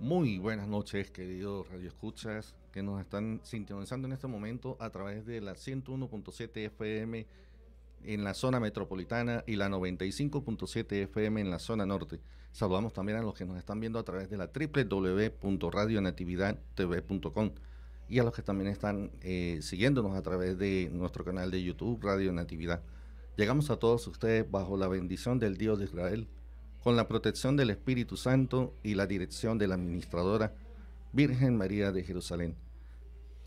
Muy buenas noches, queridos radioescuchas que nos están sintonizando en este momento a través de la 101.7 FM en la zona metropolitana y la 95.7 FM en la zona norte. Saludamos también a los que nos están viendo a través de la www.radionatividadtv.com y a los que también están eh, siguiéndonos a través de nuestro canal de YouTube Radio Natividad. Llegamos a todos ustedes bajo la bendición del Dios de Israel con la protección del Espíritu Santo y la dirección de la administradora Virgen María de Jerusalén.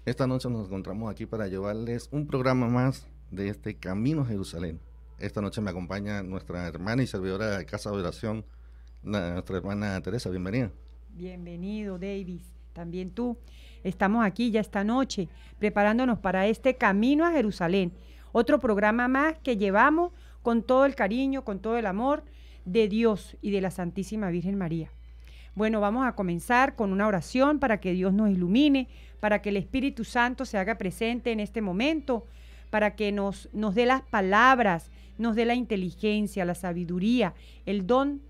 Esta noche nos encontramos aquí para llevarles un programa más de este Camino a Jerusalén. Esta noche me acompaña nuestra hermana y servidora de Casa de Oración, nuestra hermana Teresa. Bienvenida. Bienvenido, Davis. También tú. Estamos aquí ya esta noche preparándonos para este Camino a Jerusalén. Otro programa más que llevamos con todo el cariño, con todo el amor de Dios y de la Santísima Virgen María. Bueno, vamos a comenzar con una oración para que Dios nos ilumine, para que el Espíritu Santo se haga presente en este momento, para que nos, nos dé las palabras, nos dé la inteligencia, la sabiduría, el don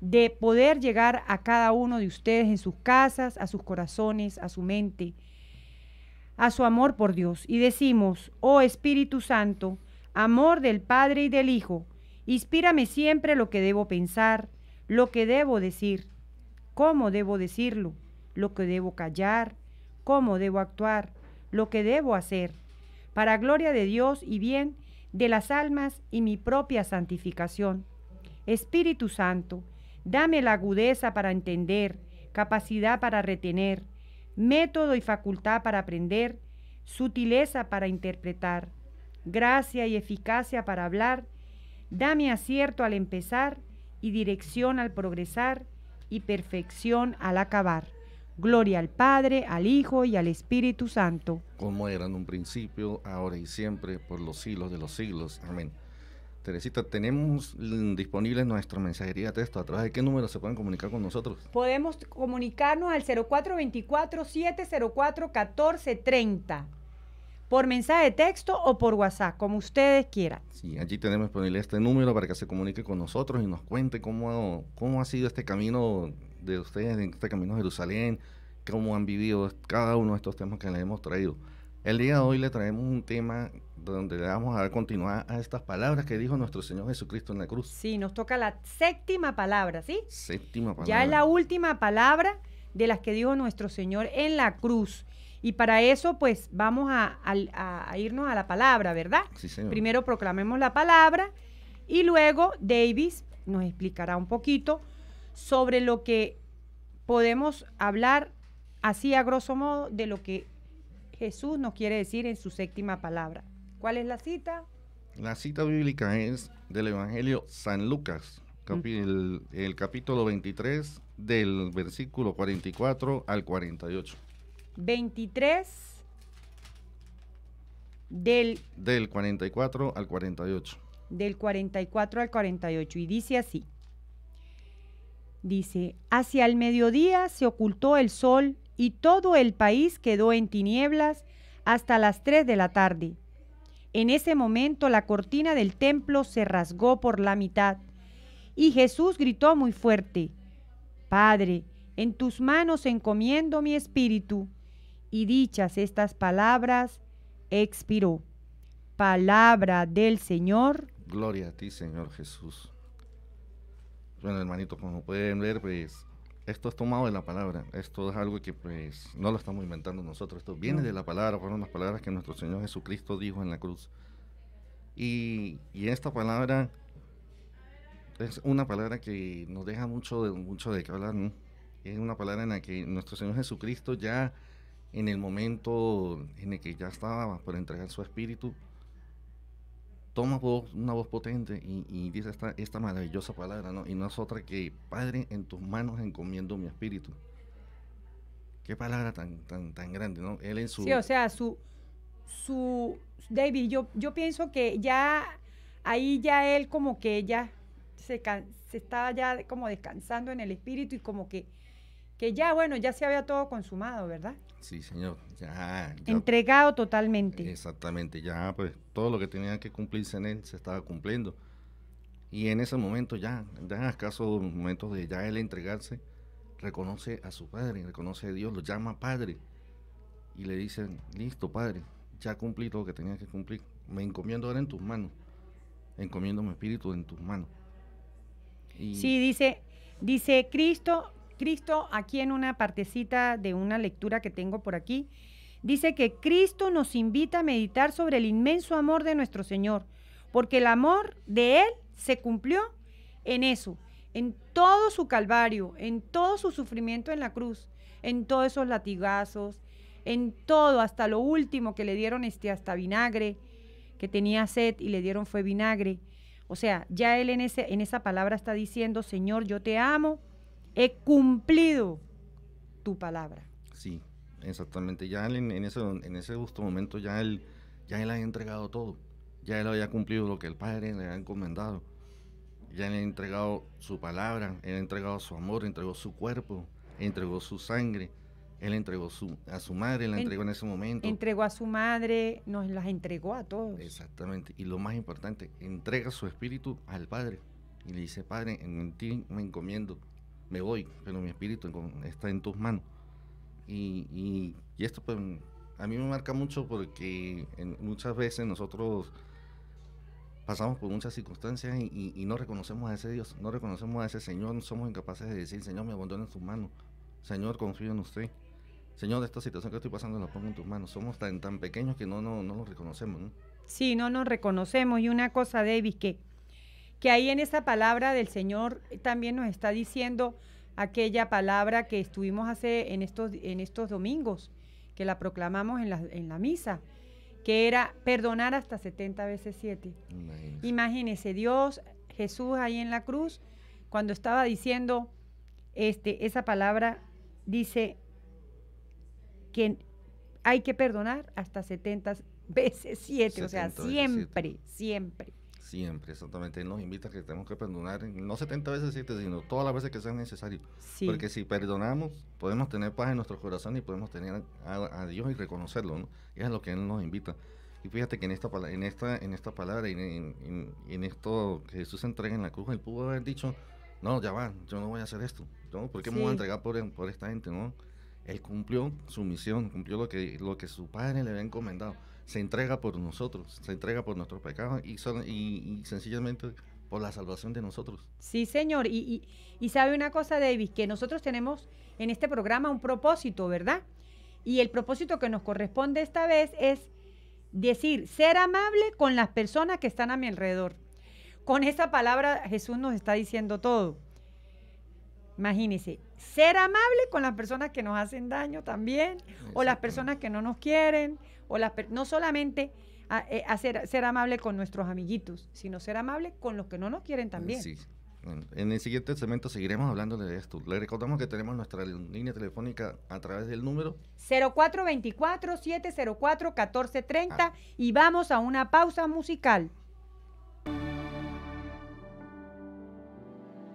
de poder llegar a cada uno de ustedes en sus casas, a sus corazones, a su mente, a su amor por Dios. Y decimos, oh Espíritu Santo, amor del Padre y del Hijo, Inspírame siempre lo que debo pensar, lo que debo decir, cómo debo decirlo, lo que debo callar, cómo debo actuar, lo que debo hacer, para gloria de Dios y bien de las almas y mi propia santificación. Espíritu Santo, dame la agudeza para entender, capacidad para retener, método y facultad para aprender, sutileza para interpretar, gracia y eficacia para hablar, Dame acierto al empezar y dirección al progresar y perfección al acabar. Gloria al Padre, al Hijo y al Espíritu Santo. Como eran en un principio, ahora y siempre, por los siglos de los siglos. Amén. Teresita, tenemos disponible nuestra mensajería de texto. ¿A través de qué número se pueden comunicar con nosotros? Podemos comunicarnos al 0424-704-1430 por mensaje de texto o por WhatsApp, como ustedes quieran. Sí, allí tenemos disponible este número para que se comunique con nosotros y nos cuente cómo, cómo ha sido este camino de ustedes, en este camino a Jerusalén, cómo han vivido cada uno de estos temas que les hemos traído. El día de hoy le traemos un tema donde le vamos a dar continuidad a estas palabras que dijo nuestro Señor Jesucristo en la cruz. Sí, nos toca la séptima palabra, ¿sí? Séptima palabra. Ya es la última palabra de las que dijo nuestro Señor en la cruz. Y para eso, pues vamos a, irnos a la palabra, ¿verdad? Primero proclamemos la palabra y luego Davis nos explicará un poquito sobre lo que podemos hablar así a grosso modo de lo que Jesús nos quiere decir en su séptima palabra. ¿Cuál es la cita? La cita bíblica es del Evangelio San Lucas, el, el capítulo 23 del versículo 44 al 48. 23 del... Del 44 al 48. Del 44 al 48. Y dice así. Dice, hacia el mediodía se ocultó el sol y todo el país quedó en tinieblas hasta las 3 de la tarde. En ese momento la cortina del templo se rasgó por la mitad y Jesús gritó muy fuerte, Padre, en tus manos encomiendo mi espíritu y dichas estas palabras, expiró. Palabra del Señor. Gloria a ti, Señor Jesús. Bueno, hermanito, como pueden ver, pues esto es tomado de la palabra. Esto es algo que pues no lo estamos inventando nosotros. Esto viene de la palabra, fueron las palabras que nuestro Señor Jesucristo dijo en la cruz. Y, y esta palabra es una palabra que nos deja mucho de, mucho de qué hablar. ¿no? Es una palabra en la que nuestro Señor Jesucristo ya en el momento en el que ya estaba por entregar su espíritu, toma voz, una voz potente y, dice esta, esta, maravillosa palabra, ¿no? Y no es otra que, Padre, en tus manos encomiendo mi espíritu. Qué palabra tan, tan, tan grande, ¿no? Él en su... Sí, o sea, su... su David, yo, yo pienso que ya ahí ya él como que ya se, se estaba ya como descansando en el espíritu y como que que ya, bueno, ya se había todo consumado, ¿verdad? Sí, señor, ya, Entregado totalmente. Exactamente, ya pues todo lo que tenía que cumplirse en él se estaba cumpliendo. Y en ese momento ya, ya en escasos momentos de ya él entregarse, reconoce a su padre, reconoce a Dios, lo llama padre. Y le dice, listo padre, ya cumplí todo lo que tenía que cumplir. Me encomiendo ahora en tus manos. Encomiendo mi espíritu en tus manos. sí, dice, dice Cristo Cristo, aquí en una partecita de una lectura que tengo por aquí, dice que Cristo nos invita a meditar sobre el inmenso amor de nuestro Señor, porque el amor de Él se cumplió en eso, en todo su calvario, en todo su sufrimiento en la cruz, en todos esos latigazos, en todo, hasta lo último que le dieron este hasta vinagre, que tenía sed y le dieron fue vinagre. O sea, ya él en, en esa palabra está diciendo, Señor, yo te amo, he cumplido tu palabra. Sí, exactamente. Ya en, ese, en justo momento ya él, ya él ha entregado todo. Ya él había cumplido lo que el Padre le ha encomendado. Ya él ha entregado su palabra, él ha entregado su amor, entregó su cuerpo, entregó su sangre. Él entregó su, a su madre, la entregó en ese momento. Entregó a su madre, nos las entregó a todos. Exactamente. Y lo más importante, entrega su espíritu al Padre. Y le dice, Padre, en ti me encomiendo me voy, pero mi espíritu está en tus manos. Y, esto pues, a mí me marca mucho porque muchas veces nosotros pasamos por muchas circunstancias y, no reconocemos a ese Dios, no reconocemos a ese Señor, no somos incapaces de decir, Señor, me abandono en tus manos, Señor, confío en usted. Señor, esta situación que estoy pasando la pongo en tus manos. Somos tan, tan pequeños que no, no, no reconocemos. Sí, no nos reconocemos. Y una cosa, David, que que ahí en esa palabra del Señor también nos está diciendo aquella palabra que estuvimos hace en estos, en estos domingos, que la proclamamos en la, misa, que era perdonar hasta 70 veces siete Imagínese. Dios, Jesús ahí en la cruz, cuando estaba diciendo este, esa palabra, dice que hay que perdonar hasta 70 veces siete o sea, siempre, siempre. Siempre, exactamente. Él nos invita a que tenemos que perdonar, no 70 veces 7, sino todas las veces que sea necesario. Porque si perdonamos, podemos tener paz en nuestro corazón y podemos tener a, Dios y reconocerlo. ¿no? Y es lo que Él nos invita. Y fíjate que en esta, en esta, en esta palabra, en, en, en esto que Jesús entrega en la cruz, Él pudo haber dicho, no, ya va, yo no voy a hacer esto. ¿no? ¿Por qué me voy a entregar por, por esta gente? ¿no? Él cumplió su misión, cumplió lo que, lo que su padre le había encomendado se entrega por nosotros, se entrega por nuestros pecados y, son, y, sencillamente por la salvación de nosotros. Sí, Señor. Y, y, sabe una cosa, David, que nosotros tenemos en este programa un propósito, ¿verdad? Y el propósito que nos corresponde esta vez es decir, ser amable con las personas que están a mi alrededor. Con esa palabra Jesús nos está diciendo todo. Imagínese, ser amable con las personas que nos hacen daño también, o las personas que no nos quieren, no solamente a, eh, ser, amable con nuestros amiguitos, sino ser amable con los que no nos quieren también. Sí. En el siguiente segmento seguiremos hablando de esto. Le recordamos que tenemos nuestra línea telefónica a través del número 0424-704-1430 ah. y vamos a una pausa musical.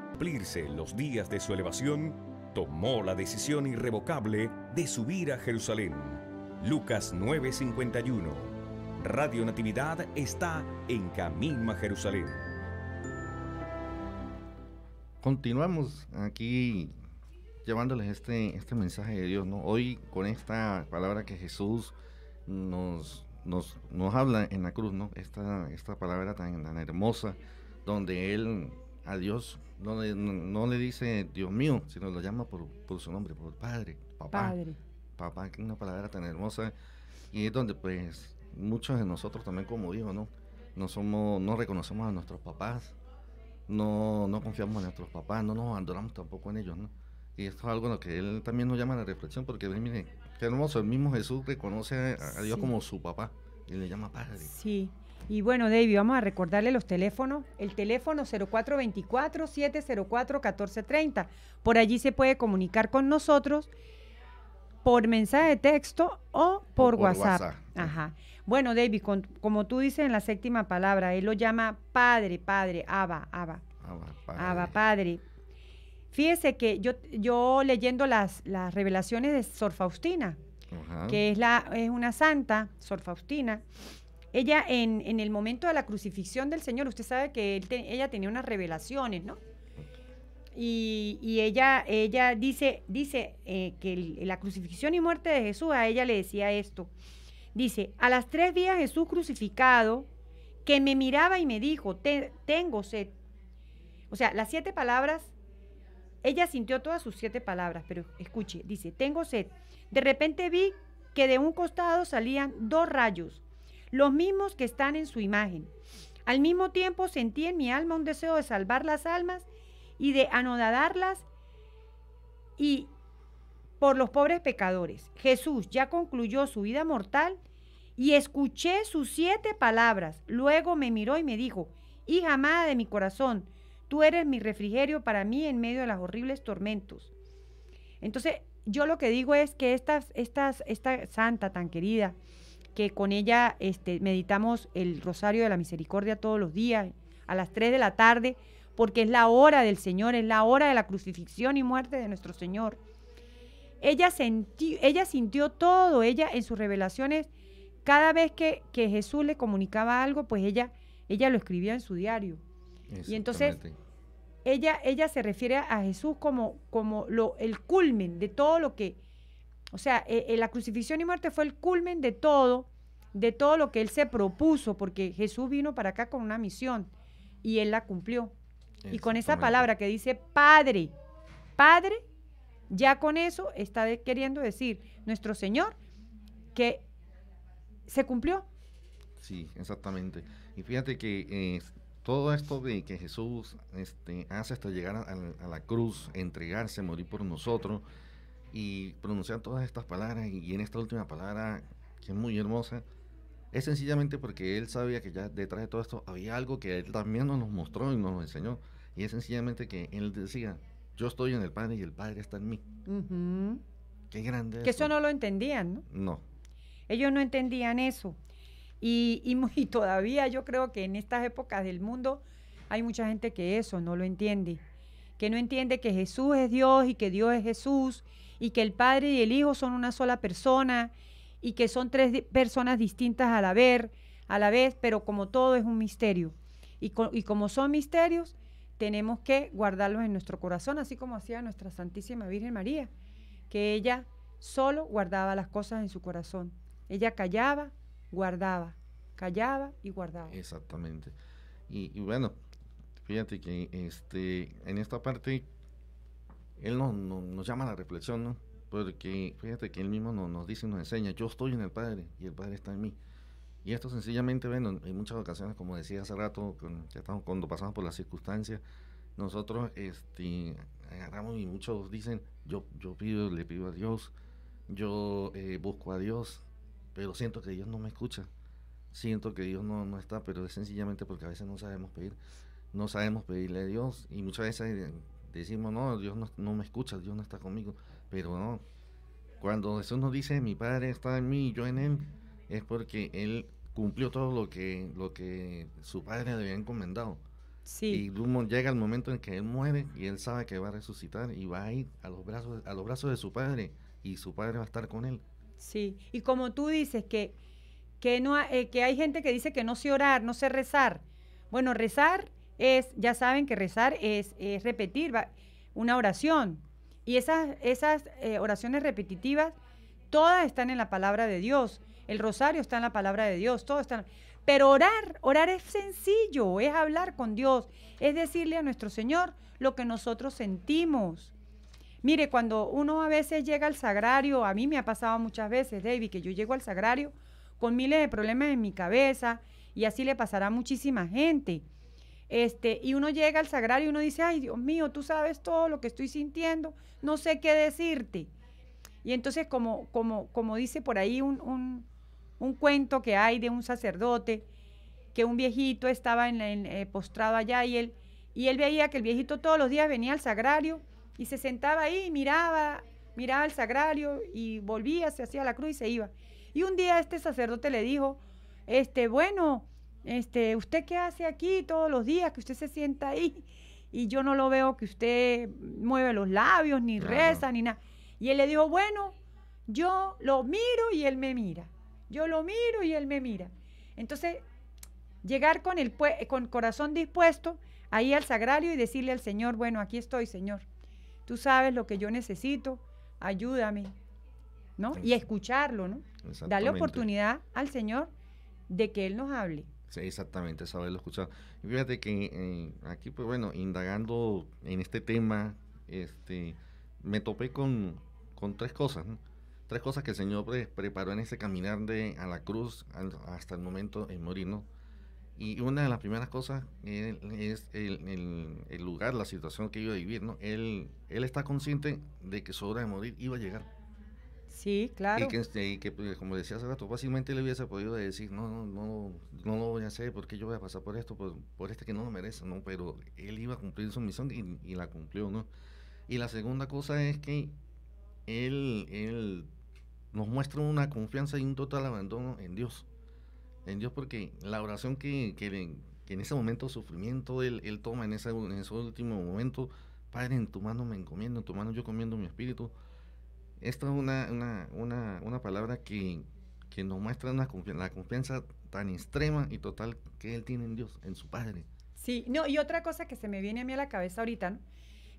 Cumplirse los días de su elevación, tomó la decisión irrevocable de subir a Jerusalén Lucas 9:51. Radio Natividad está en camino a Jerusalén. Continuamos aquí llevándoles este, este mensaje de Dios, ¿no? Hoy con esta palabra que Jesús nos, nos, habla en la cruz, ¿no? Esta, esta palabra tan, hermosa, donde Él a Dios no le, dice Dios mío, sino lo llama por, su nombre, por Padre, Papá. Padre papá, que una palabra tan hermosa. Y es donde pues muchos de nosotros también como hijos, ¿no? No somos, no reconocemos a nuestros papás, no, no confiamos en nuestros papás, no nos abandonamos tampoco en ellos, ¿no? Y esto es algo en lo que él también nos llama la reflexión, porque mire, qué hermoso, el mismo Jesús reconoce a, Dios como su papá y le llama padre. Sí, y bueno, David, vamos a recordarle los teléfonos. El teléfono 0424-704-1430. Por allí se puede comunicar con nosotros por mensaje de texto o por, WhatsApp. Ajá. Bueno, David, como tú dices en la séptima palabra, él lo llama padre, padre, Abba, Abba. Abba, padre. padre. Fíjese que yo, yo leyendo las, las revelaciones de Sor Faustina, que es, la, es una santa, Sor Faustina, ella en, el momento de la crucifixión del Señor, usted sabe que ella tenía unas revelaciones, ¿no? Y, ella, ella dice, dice eh, que la crucifixión y muerte de Jesús a ella le decía esto. Dice, a las tres días Jesús crucificado, que me miraba y me dijo, tengo sed. O sea, las siete palabras, ella sintió todas sus siete palabras, pero escuche, dice, tengo sed. De repente vi que de un costado salían dos rayos, los mismos que están en su imagen. Al mismo tiempo sentí en mi alma un deseo de salvar las almas y de anodarlas y por los pobres pecadores. Jesús ya concluyó su vida mortal y escuché sus siete palabras. Luego me miró y me dijo, hija amada de mi corazón, tú eres mi refrigerio para mí en medio de los horribles tormentos. Entonces, yo lo que digo es que estas, estas, esta santa tan querida, que con ella este, meditamos el Rosario de la Misericordia todos los días, a las 3 de la tarde, porque es la hora del Señor, es la hora de la crucifixión y muerte de nuestro Señor. Ella, ella sintió todo, ella en sus revelaciones, cada vez que, que, Jesús le comunicaba algo, pues ella, ella lo escribía en su diario. Y entonces ella, ella se refiere a Jesús como, como lo, el culmen de todo lo que, o sea, eh, eh, la crucifixión y muerte fue el culmen de todo, de todo lo que él se propuso, porque Jesús vino para acá con una misión y él la cumplió. Y con esa palabra que dice Padre, Padre, ya con eso está queriendo decir nuestro Señor que se cumplió. Sí, exactamente. Y fíjate que eh, todo esto de que Jesús este, hace hasta llegar a, la cruz, entregarse, morir por nosotros y pronunciar todas estas palabras y, en esta última palabra que es muy hermosa, es sencillamente porque él sabía que ya detrás de todo esto había algo que él también nos mostró y nos enseñó. Y es sencillamente que él decía, yo estoy en el Padre y el Padre está en mí. Qué grande. Que eso. no lo entendían, ¿no? No. Ellos no entendían eso. Y, todavía yo creo que en estas épocas del mundo hay mucha gente que eso no lo entiende. Que no entiende que Jesús es Dios y que Dios es Jesús y que el Padre y el Hijo son una sola persona y que son tres personas distintas a la, a la vez, pero como todo es un misterio. Y, y como son misterios, tenemos que guardarlos en nuestro corazón, así como hacía nuestra Santísima Virgen María, que ella solo guardaba las cosas en su corazón. Ella callaba, guardaba, callaba y guardaba. Exactamente. Y, bueno, fíjate que este, en esta parte él nos, llama a la reflexión, ¿no? Porque fíjate que él mismo nos, nos dice y nos enseña, yo estoy en el Padre y el Padre está en mí. Y esto sencillamente, bueno, en muchas ocasiones, como decía hace rato, cuando pasamos por las circunstancias, nosotros este, agarramos y muchos dicen, yo, yo pido, le pido a Dios, yo eh, busco a Dios, pero siento que Dios no me escucha, siento que Dios no, no está, pero es sencillamente porque a veces no sabemos pedir, no sabemos pedirle a Dios y muchas veces eh, decimos, no, Dios no, no me escucha, Dios no está conmigo, pero no. Cuando Jesús nos dice, mi Padre está en mí y yo en Él, es porque Él cumplió todo lo que, lo que su padre le había encomendado. Y llega el momento en que él muere y él sabe que va a resucitar y va a ir a los brazos, a los brazos de su padre y su padre va a estar con él. Sí, y como tú dices que, que, no, eh, que hay gente que dice que no sé orar, no sé rezar. Bueno, rezar es, ya saben que rezar es, es repetir una oración. Y esas, esas eh, oraciones repetitivas, todas están en la palabra de Dios. El rosario está en la palabra de Dios, todo está Pero orar, orar es sencillo, es hablar con Dios, es decirle a nuestro Señor lo que nosotros sentimos. Mire, cuando uno a veces llega al sagrario, a mí me ha pasado muchas veces, David, que yo llego al sagrario con miles de problemas en mi cabeza y así le pasará a muchísima gente. Este, y uno llega al sagrario y uno dice, ay Dios mío, tú sabes todo lo que estoy sintiendo, no sé qué decirte. Y entonces, como, como, como dice por ahí un, un cuento que hay de un sacerdote, que un viejito estaba en, eh, postrado allá y él, y él veía que el viejito todos los días venía al sagrario y se sentaba ahí y miraba, miraba el sagrario y volvía, se hacía la cruz y se iba. Y un día este sacerdote le dijo, este, bueno, este, ¿usted qué hace aquí todos los días que usted se sienta ahí? Y yo no lo veo que usted mueve los labios, ni reza, ni nada. Y él le dijo, bueno, yo lo miro y él me mira. Yo lo miro y él me mira. Entonces, llegar con el con corazón dispuesto ahí al sagrario y decirle al Señor, bueno, aquí estoy, Señor. Tú sabes lo que yo necesito, ayúdame. ¿No? Y escucharlo, ¿no? Darle oportunidad al Señor de que él nos hable. Sí, exactamente, saberlo escuchar. fíjate que eh, aquí, pues bueno, indagando en este tema, este, me topé con, con tres cosas. ¿no? tres cosas que el Señor preparó en ese caminar de a la cruz hasta el momento en ¿no? Y una de las primeras cosas es el, lugar, la situación que iba a vivir, ¿no? Él, él está consciente de que su hora de morir iba a llegar. Sí, claro. Y que, este, pues, como decía hace rato, fácilmente le hubiese podido decir, no, no, no, no lo voy a hacer, porque yo voy a pasar por esto, por, este que no lo merece, ¿no? Pero él iba a cumplir su misión y, y la cumplió, ¿no? Y la segunda cosa es que él, él nos muestra una confianza y un total abandono en Dios. En Dios porque la oración que, que, en ese momento sufrimiento él, él toma en ese, en ese último momento, Padre, en tu mano me encomiendo, en tu mano yo comiendo mi espíritu. Esta es una, una, una, una palabra que, que nos muestra una confianza, la confianza tan extrema y total que él tiene en Dios, en su Padre. Sí, no, y otra cosa que se me viene a mí a la cabeza ahorita,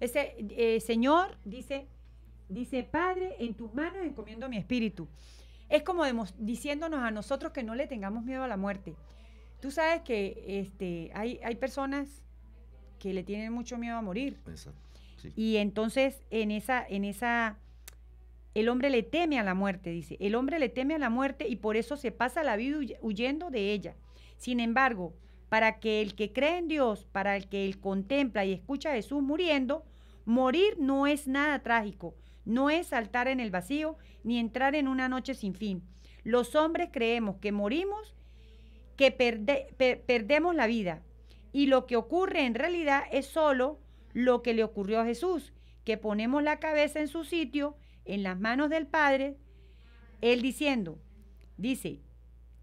ese eh, Señor dice, Dice, Padre, en tus manos encomiendo mi espíritu. Es como diciéndonos a nosotros que no le tengamos miedo a la muerte. Tú sabes que este, hay, hay personas que le tienen mucho miedo a morir. Y entonces en esa, en esa, el hombre le teme a la muerte, dice. El hombre le teme a la muerte y por eso se pasa la vida huyendo de ella. Sin embargo, para que el que cree en Dios, para el que él contempla y escucha a Jesús muriendo, morir no es nada trágico, no es saltar en el vacío ni entrar en una noche sin fin. Los hombres creemos que morimos, que perdemos la vida. Y lo que ocurre en realidad es solo lo que le ocurrió a Jesús, que ponemos la cabeza en su sitio, en las manos del Padre, él diciendo, dice,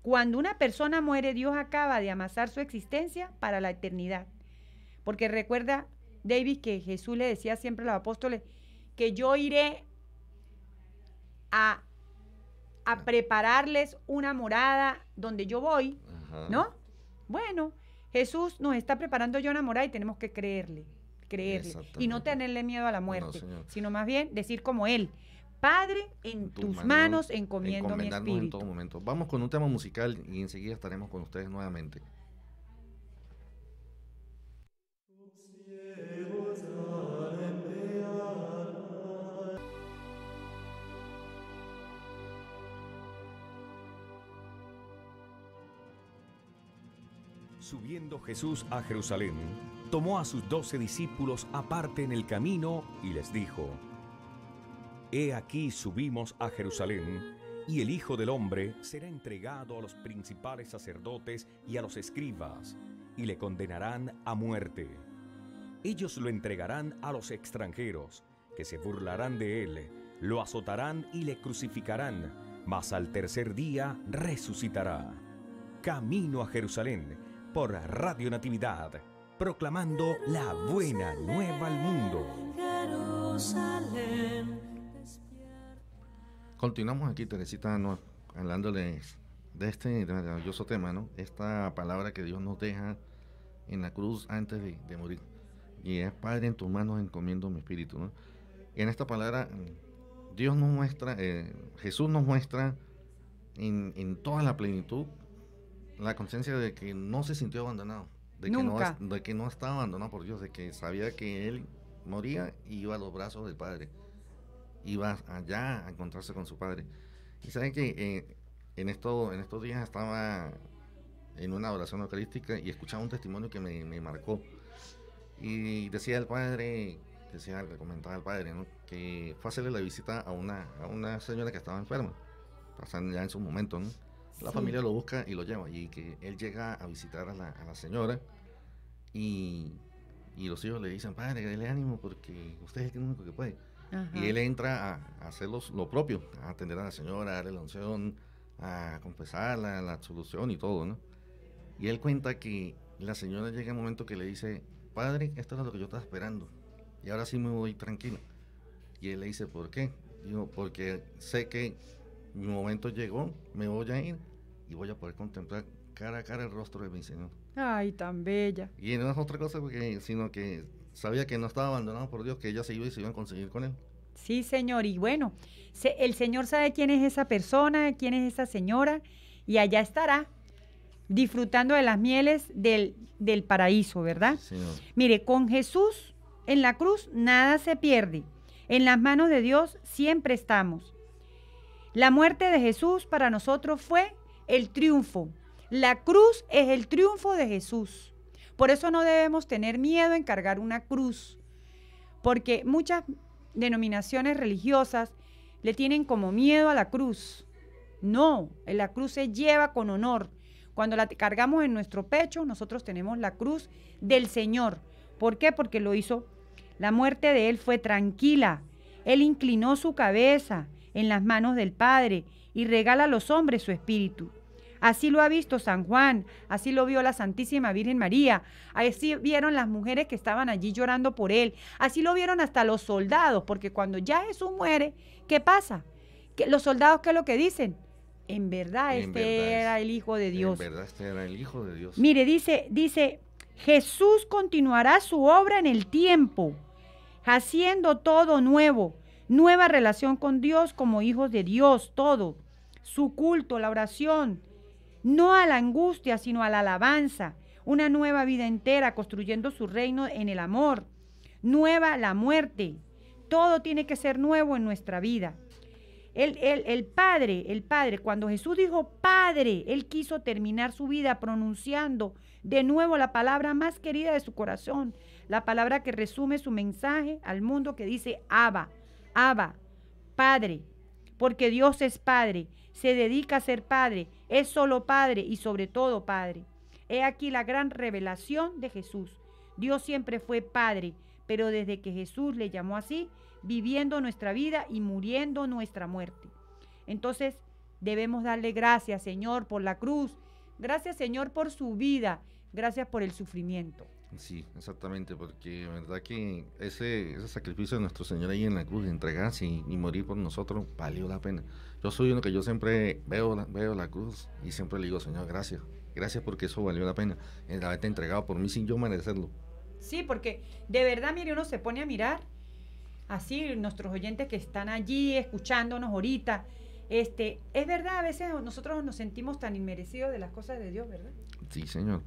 cuando una persona muere, Dios acaba de amasar su existencia para la eternidad. Porque recuerda, David, que Jesús le decía siempre a los apóstoles, que yo iré a, prepararles una morada donde yo voy, ¿no? Bueno, Jesús nos está preparando yo una morada y tenemos que creerle, creerle y no tenerle miedo a la muerte, sino más bien decir como Él. Padre, en tus, manos, encomiendo mi espíritu. En todo momento. Vamos con un tema musical y enseguida estaremos con ustedes nuevamente. Subiendo Jesús a Jerusalén, tomó a sus doce discípulos aparte en el camino y les dijo, He aquí subimos a Jerusalén, y el Hijo del Hombre será entregado a los principales sacerdotes y a los escribas, y le condenarán a muerte. Ellos lo entregarán a los extranjeros, que se burlarán de él, lo azotarán y le crucificarán, mas al tercer día resucitará. Camino a Jerusalén, por Radio Natividad, proclamando la buena nueva al mundo. Continuamos aquí, Teresita, hablándoles de este maravilloso tema, Esta palabra que Dios nos deja en la cruz antes de, morir. Y es, Padre, en tus manos encomiendo mi espíritu, En esta palabra, Dios nos muestra, eh, Jesús nos muestra en, en toda la plenitud la conciencia de que no se sintió abandonado, de, Que no, de que no estaba abandonado por Dios, de que sabía que él moría y iba a los brazos del Padre, iba allá a encontrarse con su Padre. Y saben que eh, en, esto, en estos días estaba en una oración eucarística y escuchaba un testimonio que me, marcó. Y decía el Padre, decía, le comentaba al Padre, ¿no? que fue a hacerle la visita a una, a una señora que estaba enferma, pasando ya en su momento, ¿no? La familia lo busca y lo lleva. Y que él llega a visitar a la, señora y, los hijos le dicen, padre, déle ánimo porque usted es el único que puede. Y él entra a, hacer lo propio, a atender a la señora, a darle la unción, a confesarla, la absolución y todo, ¿no? Y él cuenta que la señora llega un momento que le dice, padre, esto es lo que yo estaba esperando. Y ahora sí me voy tranquilo. Y él le dice, ¿por qué? Digo, porque sé que mi momento llegó, me voy a ir y voy a poder contemplar cara a cara el rostro de mi Señor. Ay, tan bella. Y no es otra cosa, porque, sino que sabía que no estaba abandonado por Dios, que ella se iba y se iba a conseguir con él. Sí, Señor, y bueno, el Señor sabe quién es esa persona, quién es esa señora, y allá estará disfrutando de las mieles del, del paraíso, ¿verdad? Sí, señor. Mire, con Jesús en la cruz nada se pierde. En las manos de Dios siempre estamos. La muerte de Jesús para nosotros fue el triunfo. La cruz es el triunfo de Jesús. Por eso no debemos tener miedo en cargar una cruz, porque muchas denominaciones religiosas le tienen como miedo a la cruz. No, la cruz se lleva con honor. Cuando la cargamos en nuestro pecho, nosotros tenemos la cruz del Señor. ¿Por qué? Porque lo hizo. La muerte de Él fue tranquila. Él inclinó su cabeza en las manos del Padre y regala a los hombres su espíritu. Así lo ha visto San Juan, así lo vio la Santísima Virgen María, así vieron las mujeres que estaban allí llorando por él, así lo vieron hasta los soldados, porque cuando ya Jesús muere, ¿qué pasa? Que los soldados, ¿qué es lo que dicen? En verdad, este era el Hijo de Dios. En verdad, este era el Hijo de Dios. Mire, dice, dice, Jesús continuará su obra en el tiempo, haciendo todo nuevo, nueva relación con Dios como hijos de Dios, todo su culto, la oración, no a la angustia, sino a la alabanza, una nueva vida entera construyendo su reino en el amor, nueva la muerte. Todo tiene que ser nuevo en nuestra vida. El, el, el, Padre, el Padre, cuando Jesús dijo Padre, Él quiso terminar su vida pronunciando de nuevo la palabra más querida de su corazón, la palabra que resume su mensaje al mundo que dice Abba, Abba, Padre, porque Dios es Padre se dedica a ser padre, es solo padre y sobre todo padre. He aquí la gran revelación de Jesús. Dios siempre fue padre, pero desde que Jesús le llamó así, viviendo nuestra vida y muriendo nuestra muerte. Entonces debemos darle gracias, Señor, por la cruz. Gracias, Señor, por su vida. Gracias por el sufrimiento. Sí, exactamente, porque verdad que ese, sacrificio de nuestro Señor ahí en la cruz, de entregarse y morir por nosotros, valió la pena. Yo soy uno que yo siempre veo, la, veo la cruz y siempre le digo, Señor, gracias. Gracias porque eso valió la pena. El haberte entregado por mí sin yo merecerlo. Sí, porque de verdad, mire, uno se pone a mirar así nuestros oyentes que están allí escuchándonos ahorita. Este, es verdad, a veces nosotros nos sentimos tan inmerecidos de las cosas de Dios, ¿verdad? Sí, señor.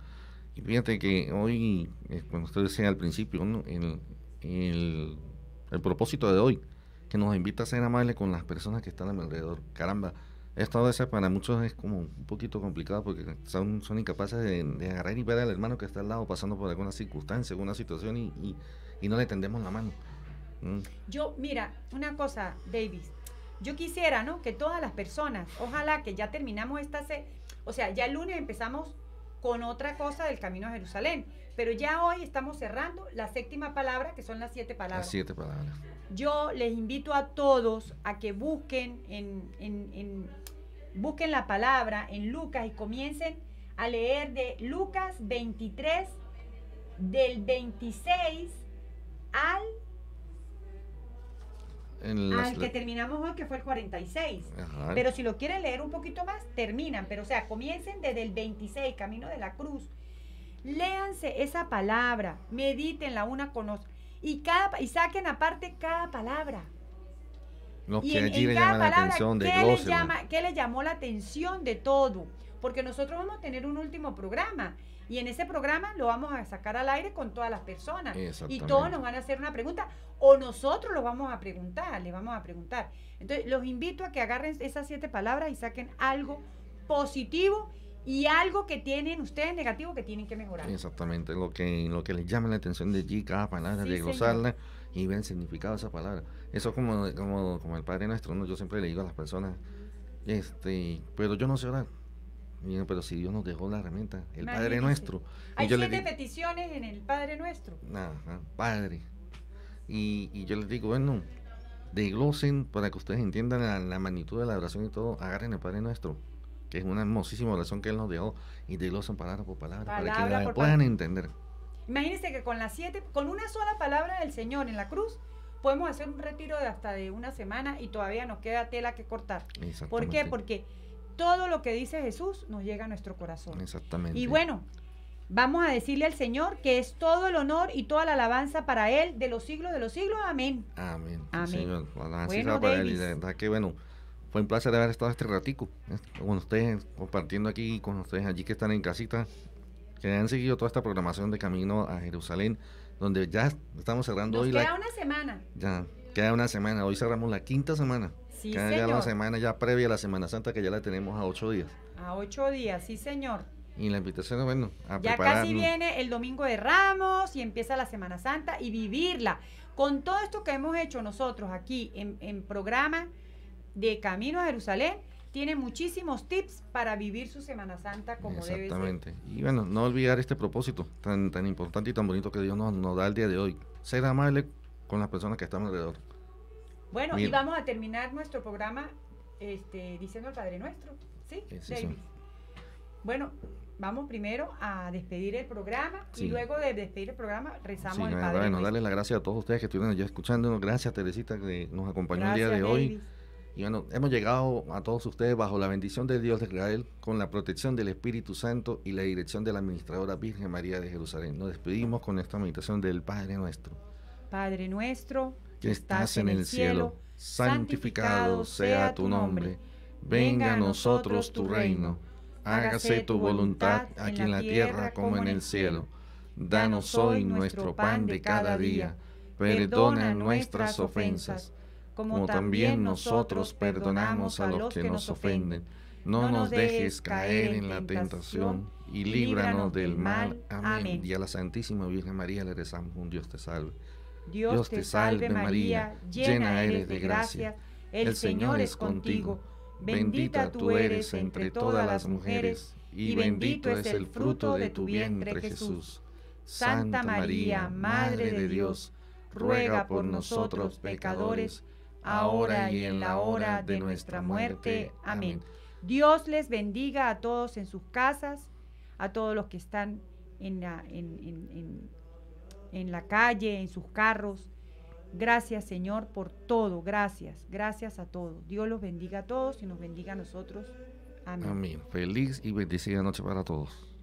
Y fíjate que hoy, eh, cuando usted decía al principio, el, el, propósito de hoy, que nos invita a ser amables con las personas que están a mi alrededor. Caramba, esta veces para muchos es como un poquito complicado porque son, incapaces de, agarrar y ver al hermano que está al lado pasando por alguna circunstancia, alguna situación y, y, no le tendemos la mano. Mm. Yo, mira, una cosa, Davis. Yo quisiera, ¿no? Que todas las personas, ojalá que ya terminamos esta... Se o sea, ya el lunes empezamos con otra cosa del Camino a Jerusalén pero ya hoy estamos cerrando la séptima palabra, que son las siete palabras. Las siete palabras. Yo les invito a todos a que busquen en, busquen la palabra en Lucas y comiencen a leer de Lucas 23, del 26 al al que terminamos hoy, que fue el 46. Pero si lo quieren leer un poquito más, terminan. Pero o sea, comiencen desde el 26, camino de la cruz, Léanse esa palabra, medítenla una con otra y, cada, saquen aparte cada palabra. y palabra, ¿qué, le llamó la atención de todo? Porque nosotros vamos a tener un último programa y en ese programa lo vamos a sacar al aire con todas las personas. Y todos nos van a hacer una pregunta o nosotros lo vamos a preguntar, le vamos a preguntar. Entonces, los invito a que agarren esas siete palabras y saquen algo positivo y algo que tienen ustedes negativo que tienen que mejorar. Exactamente, lo que, lo que les llama la atención de allí, cada palabra, de y ver el significado de esa palabra. Eso como, como, como el Padre Nuestro, yo siempre le digo a las personas, este, pero yo no sé orar. Pero si Dios nos dejó la herramienta, el Padre Nuestro. Hay siete peticiones en el Padre Nuestro. Padre. Y, yo les digo, bueno, desglosen para que ustedes entiendan la magnitud de la oración y todo, agarren el Padre Nuestro que es una hermosísima oración que Él nos dio y te son palabra por palabra, para que la puedan entender. Imagínense que con las siete, con una sola palabra del Señor en la cruz, podemos hacer un retiro de hasta de una semana y todavía nos queda tela que cortar. ¿Por qué? Porque todo lo que dice Jesús nos llega a nuestro corazón. Exactamente. Y bueno, vamos a decirle al Señor que es todo el honor y toda la alabanza para Él de los siglos de los siglos. Amén. Amén. Amén. Señor, alabanza para Él. Y que bueno fue un placer de haber estado este ratico con ustedes, compartiendo aquí con ustedes allí que están en casita, que han seguido toda esta programación de Camino a Jerusalén, donde ya estamos cerrando hoy. Queda la, una semana. Ya, queda una semana. Hoy cerramos la quinta semana. Sí, queda señor. semana ya previa a la Semana Santa, que ya la tenemos a ocho días. A ocho días, sí, señor. Y la invitación, bueno, Ya casi viene el domingo de Ramos y empieza la Semana Santa y vivirla. Con todo esto que hemos hecho nosotros aquí en, en programa, de Camino a Jerusalén tiene muchísimos tips para vivir su Semana Santa como debe ser. Exactamente. Y bueno, no olvidar este propósito tan, tan importante y tan bonito que Dios nos, nos da el día de hoy. Ser amable con las personas que están alrededor. Bueno, y vamos a terminar nuestro programa este, diciendo al Padre Nuestro. ¿Sí? Sí. Bueno, vamos primero a despedir el programa y luego de despedir el programa rezamos sí, el Padre. Bueno, darle darles las gracias a todos ustedes que estuvieron ya escuchándonos. Gracias, Teresita, que nos acompañó el día de hoy. Y bueno, hemos llegado a todos ustedes bajo la bendición de Dios de Israel, con la protección del Espíritu Santo y la dirección de la Administradora Virgen María de Jerusalén. Nos despedimos con esta meditación del Padre nuestro. Padre nuestro, que estás en el cielo, santificado sea tu nombre. Venga a nosotros tu reino. Hágase tu voluntad aquí en la tierra como en el cielo. Danos hoy nuestro pan de cada día. Perdona nuestras ofensas como también nosotros perdonamos a los que nos ofenden. No nos dejes caer en la tentación y líbranos del mal. Amén. Y a la Santísima Virgen María le rezamos un Dios te salve. Dios te salve María, llena eres de gracia. El Señor es contigo. Bendita tú eres entre todas las mujeres y bendito es el fruto de tu vientre Jesús. Santa María, Madre de Dios, ruega por nosotros pecadores, ahora y en la hora de nuestra muerte. Amén. Dios les bendiga a todos en sus casas, a todos los que están en la, en, la calle, en sus carros. Gracias Señor por todo, gracias, gracias a todos. Dios los bendiga a todos y nos bendiga a nosotros. Amén. Feliz y bendecida noche para todos.